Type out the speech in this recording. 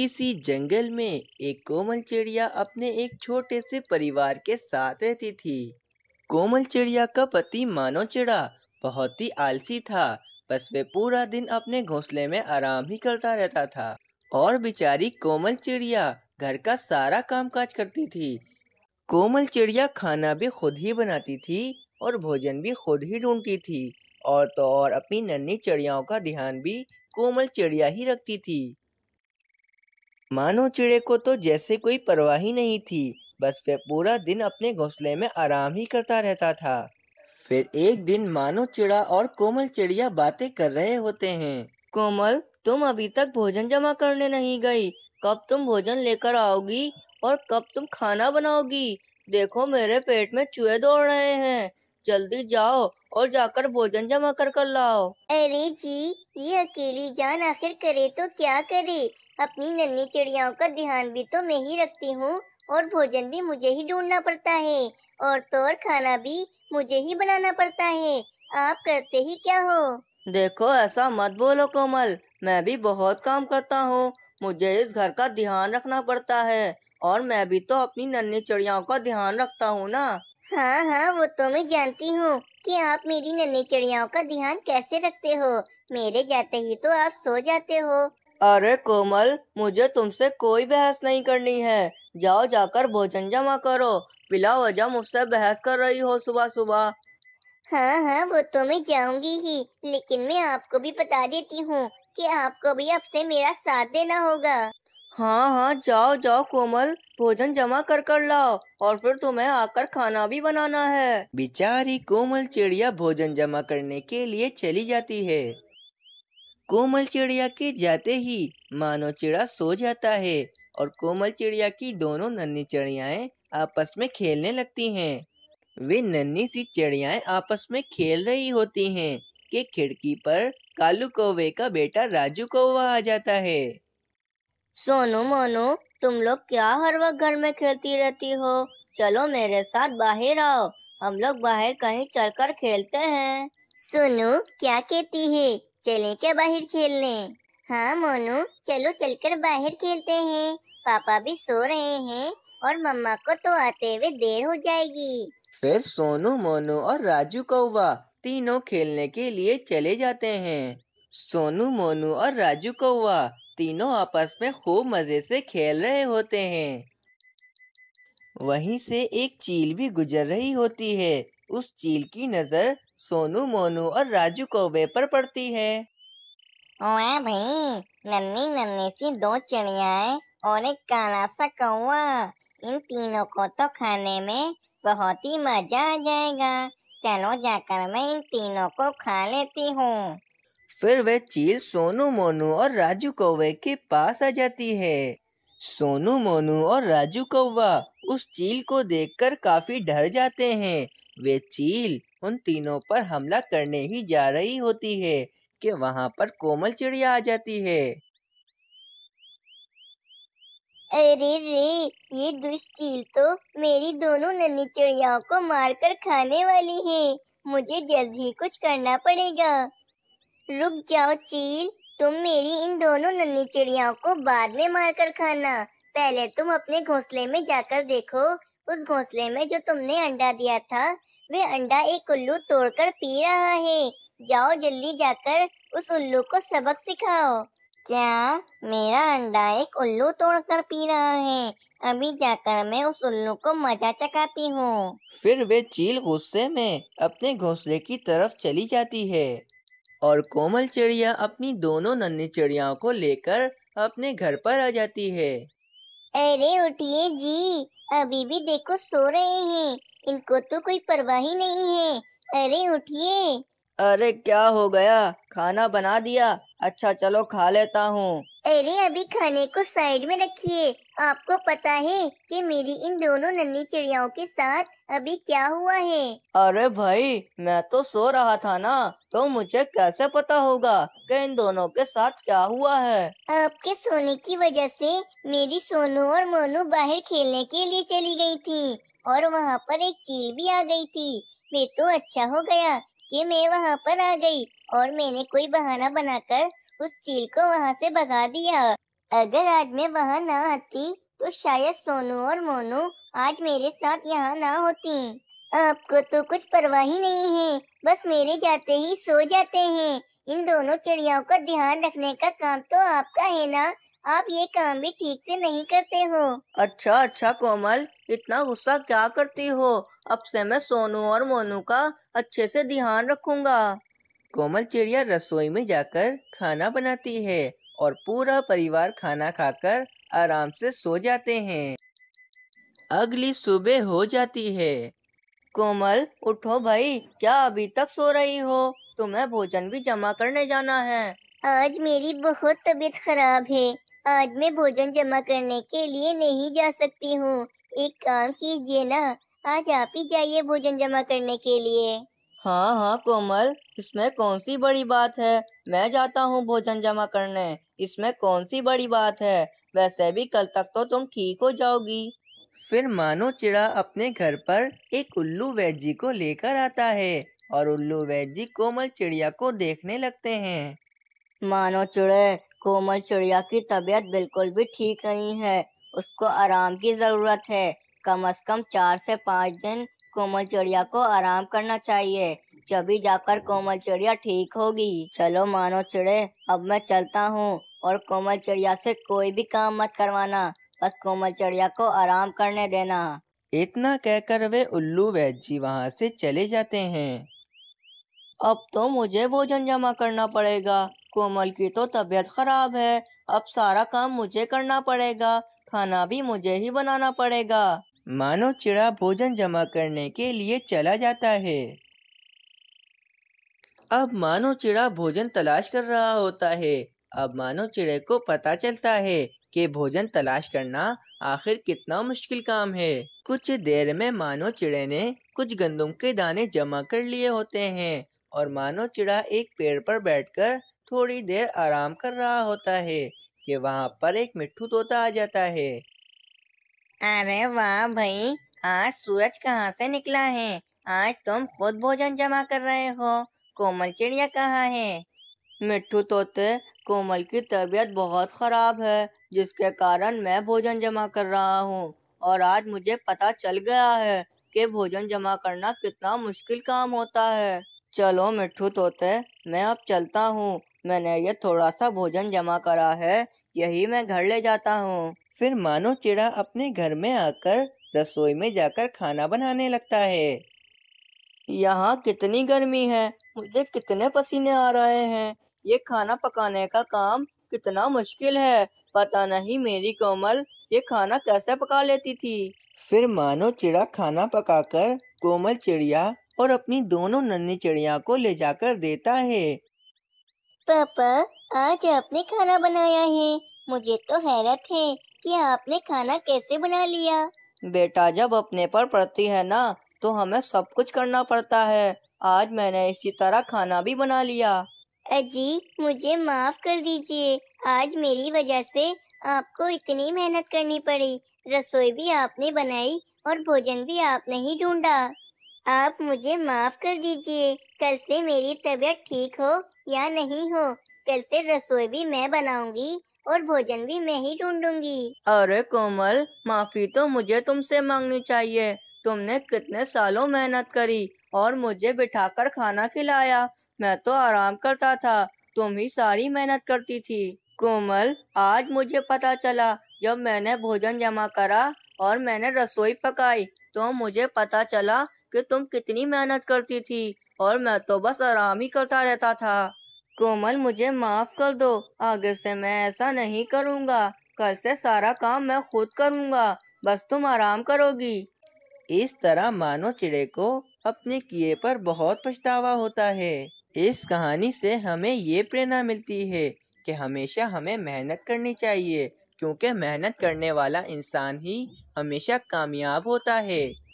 किसी जंगल में एक कोमल चिड़िया अपने एक छोटे से परिवार के साथ रहती थी कोमल चिड़िया का पति मानो चिड़ा बहुत ही आलसी था बस वे पूरा दिन अपने घोंसले में आराम ही करता रहता था और बिचारी कोमल चिड़िया घर का सारा काम काज करती थी कोमल चिड़िया खाना भी खुद ही बनाती थी और भोजन भी खुद ही ढूंढती थी और तो और अपनी नन्ही चिड़ियाओं का ध्यान भी कोमल चिड़िया ही रखती थी मानो चिड़े को तो जैसे कोई परवाह ही नहीं थी बस वह पूरा दिन अपने घोंसले में आराम ही करता रहता था फिर एक दिन मानो चिड़ा और कोमल चिड़िया बातें कर रहे होते हैं कोमल तुम अभी तक भोजन जमा करने नहीं गई कब तुम भोजन लेकर आओगी और कब तुम खाना बनाओगी देखो मेरे पेट में चूहे दौड़ रहे हैं जल्दी जाओ और जाकर भोजन जमा कर कर लाओ अरे जी ये अकेली जान आखिर करे तो क्या करे अपनी नन्ही चिड़ियाओं का ध्यान भी तो मैं ही रखती हूँ और भोजन भी मुझे ही ढूंढना पड़ता है और तो और खाना भी मुझे ही बनाना पड़ता है आप करते ही क्या हो देखो ऐसा मत बोलो कोमल मैं भी बहुत काम करता हूँ मुझे इस घर का ध्यान रखना पड़ता है और मैं भी तो अपनी नन्ही चिड़ियाओं का ध्यान रखता हूँ ना हाँ हाँ वो तो मैं जानती हूँ कि आप मेरी नन्ही चिड़ियाओं का ध्यान कैसे रखते हो मेरे जाते ही तो आप सो जाते हो अरे कोमल मुझे तुमसे कोई बहस नहीं करनी है जाओ जाकर भोजन जमा करो बिला वजह मुझसे बहस कर रही हो सुबह सुबह हाँ हाँ वो तो मैं जाऊंगी ही लेकिन मैं आपको भी बता देती हूँ कि आपको भी अब से मेरा साथ देना होगा हाँ हाँ जाओ जाओ कोमल भोजन जमा कर कर लाओ और फिर तुम्हें आकर खाना भी बनाना है बिचारी कोमल चिड़िया भोजन जमा करने के लिए चली जाती है कोमल चिड़िया के जाते ही मानो चिड़ा सो जाता है और कोमल चिड़िया की दोनों नन्ही चिड़ियाएं आपस में खेलने लगती हैं वे नन्ही सी चिड़ियाएं आपस में खेल रही होती हैं कि खिड़की पर कालू कौवे का बेटा राजू कौवा आ जाता है सोनू मोनू तुम लोग क्या हर वक्त घर में खेलती रहती हो चलो मेरे साथ बाहर आओ हम लोग बाहर कहीं चलकर खेलते हैं सुनो क्या कहती है चलें क्या बाहर खेलने हाँ मोनू चलो चलकर बाहर खेलते हैं पापा भी सो रहे हैं और मम्मा को तो आते हुए देर हो जाएगी फिर सोनू मोनू और राजू कौवा तीनों खेलने के लिए चले जाते हैं सोनू मोनू और राजू कौवा तीनों आपस में खूब मज़े से खेल रहे होते हैं वहीं से एक चील भी गुजर रही होती है उस चील की नज़र सोनू मोनू और राजू को वे पर पड़ती है भाई नन्नी नन्नी सी दो चिड़ियाएं और एक काला सा कौआ इन तीनों को तो खाने में बहुत ही मजा आ जाएगा चलो जाकर मैं इन तीनों को खा लेती हूँ फिर वह चील सोनू मोनू और राजू कौवे के पास आ जाती है सोनू मोनू और राजू कौवा उस चील को देखकर काफी डर जाते हैं वे चील उन तीनों पर हमला करने ही जा रही होती है कि वहाँ पर कोमल चिड़िया आ जाती है अरे रे ये दुश्चील तो मेरी दोनों नन्ही चिड़ियाओं को मारकर खाने वाली है मुझे जल्द ही कुछ करना पड़ेगा रुक जाओ चील तुम मेरी इन दोनों नन्ही चिड़ियाओं को बाद में मारकर खाना पहले तुम अपने घोंसले में जाकर देखो उस घोंसले में जो तुमने अंडा दिया था वे अंडा एक उल्लू तोड़कर पी रहा है जाओ जल्दी जाकर उस उल्लू को सबक सिखाओ क्या मेरा अंडा एक उल्लू तोड़कर पी रहा है अभी जाकर मैं उस उल्लू को मजा चकाती हूँ फिर वे चील गुस्से में अपने घोंसले की तरफ चली जाती है और कोमल चिड़िया अपनी दोनों नन्ही चिड़ियाओं को लेकर अपने घर पर आ जाती है अरे उठिए जी अभी भी देखो सो रहे हैं इनको तो कोई परवाह ही नहीं है अरे उठिए अरे क्या हो गया खाना बना दिया अच्छा चलो खा लेता हूँ अरे अभी खाने को साइड में रखिए आपको पता है कि मेरी इन दोनों नन्ही चिड़ियाओं के साथ अभी क्या हुआ है अरे भाई मैं तो सो रहा था ना तो मुझे कैसे पता होगा कि इन दोनों के साथ क्या हुआ है आपके सोने की वजह से मेरी सोनू और मोनू बाहर खेलने के लिए चली गई थी और वहाँ पर एक चील भी आ गई थी मैं तो अच्छा हो गया कि मैं वहाँ पर आ गई और मैंने कोई बहाना बनाकर उस चील को वहाँ से भगा दिया अगर आज मैं वहाँ ना आती तो शायद सोनू और मोनू आज मेरे साथ यहाँ ना होती आपको तो कुछ परवाह ही नहीं है बस मेरे जाते ही सो जाते हैं इन दोनों चिड़ियाओं का ध्यान रखने का काम तो आपका है ना आप ये काम भी ठीक से नहीं करते हो अच्छा अच्छा कोमल इतना गुस्सा क्या करती हो अब से मैं सोनू और मोनू का अच्छे से ध्यान रखूंगा कोमल चिड़िया रसोई में जाकर खाना बनाती है और पूरा परिवार खाना खाकर आराम से सो जाते हैं अगली सुबह हो जाती है कोमल उठो भाई क्या अभी तक सो रही हो तुम्हें भोजन भी जमा करने जाना है आज मेरी बहुत तबीयत खराब है आज मैं भोजन जमा करने के लिए नहीं जा सकती हूँ एक काम कीजिए ना आज आप ही जाइए भोजन जमा करने के लिए हाँ हाँ कोमल इसमें कौन सी बड़ी बात है मैं जाता हूँ भोजन जमा करने इसमें कौन सी बड़ी बात है वैसे भी कल तक तो तुम ठीक हो जाओगी फिर मानो चिड़ा अपने घर पर एक उल्लू वैजी को लेकर आता है और उल्लू वैजी कोमल चिड़िया को देखने लगते हैं मानो चिड़े कोमल चिड़िया की तबीयत बिल्कुल भी ठीक नहीं है उसको आराम की ज़रूरत है कम अज कम चार से पाँच दिन कोमल चिड़िया को आराम करना चाहिए तभी जाकर कोमल चिड़िया ठीक होगी चलो मानो चिड़े अब मैं चलता हूँ और कोमल चिड़िया से कोई भी काम मत करवाना बस कोमल चिड़िया को आराम करने देना इतना कहकर वे उल्लू वैद जी वहाँ से चले जाते हैं अब तो मुझे भोजन जमा करना पड़ेगा कोमल की तो तबीयत खराब है अब सारा काम मुझे करना पड़ेगा खाना भी मुझे ही बनाना पड़ेगा मानो चिड़ा भोजन जमा करने के लिए चला जाता है अब मानो चिड़ा भोजन तलाश कर रहा होता है अब मानो चिड़े को पता चलता है कि भोजन तलाश करना आखिर कितना मुश्किल काम है कुछ देर में मानो चिड़े ने कुछ गंदम के दाने जमा कर लिए होते हैं और मानो चिड़ा एक पेड़ पर बैठकर थोड़ी देर आराम कर रहा होता है कि वहाँ पर एक मिट्टू तोता आ जाता है अरे वाह भाई आज सूरज कहाँ से निकला है आज तुम खुद भोजन जमा कर रहे हो कोमल चिड़िया कहाँ है मिट्टू तोते कोमल की तबीयत बहुत ख़राब है जिसके कारण मैं भोजन जमा कर रहा हूँ और आज मुझे पता चल गया है कि भोजन जमा करना कितना मुश्किल काम होता है चलो मिट्टू तोते मैं अब चलता हूँ मैंने ये थोड़ा सा भोजन जमा करा है यही मैं घर ले जाता हूँ फिर मानो चिड़ा अपने घर में आकर रसोई में जाकर खाना बनाने लगता है यहाँ कितनी गर्मी है मुझे कितने पसीने आ रहे हैं ये खाना पकाने का काम कितना मुश्किल है पता नहीं मेरी कोमल ये खाना कैसे पका लेती थी फिर मानो चिड़ा खाना पकाकर कोमल चिड़िया और अपनी दोनों नन्ही चिड़िया को ले जाकर देता है पापा आज आपने खाना बनाया है मुझे तो हैरत है कि आपने खाना कैसे बना लिया बेटा जब अपने पर पड़ती है ना तो हमें सब कुछ करना पड़ता है आज मैंने इसी तरह खाना भी बना लिया अजी मुझे माफ कर दीजिए आज मेरी वजह से आपको इतनी मेहनत करनी पड़ी रसोई भी आपने बनाई और भोजन भी आपने ही ढूंढा आप मुझे माफ कर दीजिए कल से मेरी तबीयत ठीक हो या नहीं हो कल से रसोई भी मैं बनाऊंगी और भोजन भी मैं ही ढूंढूंगी अरे कोमल माफी तो मुझे तुमसे मांगनी चाहिए तुमने कितने सालों मेहनत करी और मुझे बिठाकर खाना खिलाया मैं तो आराम करता था तुम ही सारी मेहनत करती थी कोमल आज मुझे पता चला जब मैंने भोजन जमा करा और मैंने रसोई पकाई तो मुझे पता चला कि तुम कितनी मेहनत करती थी और मैं तो बस आराम ही करता रहता था कोमल मुझे माफ कर दो आगे से मैं ऐसा नहीं करूँगा कल से सारा काम मैं खुद करूँगा बस तुम आराम करोगी इस तरह मानो चिड़े को अपने किए पर बहुत पछतावा होता है इस कहानी से हमें ये प्रेरणा मिलती है कि हमेशा हमें मेहनत करनी चाहिए क्योंकि मेहनत करने वाला इंसान ही हमेशा कामयाब होता है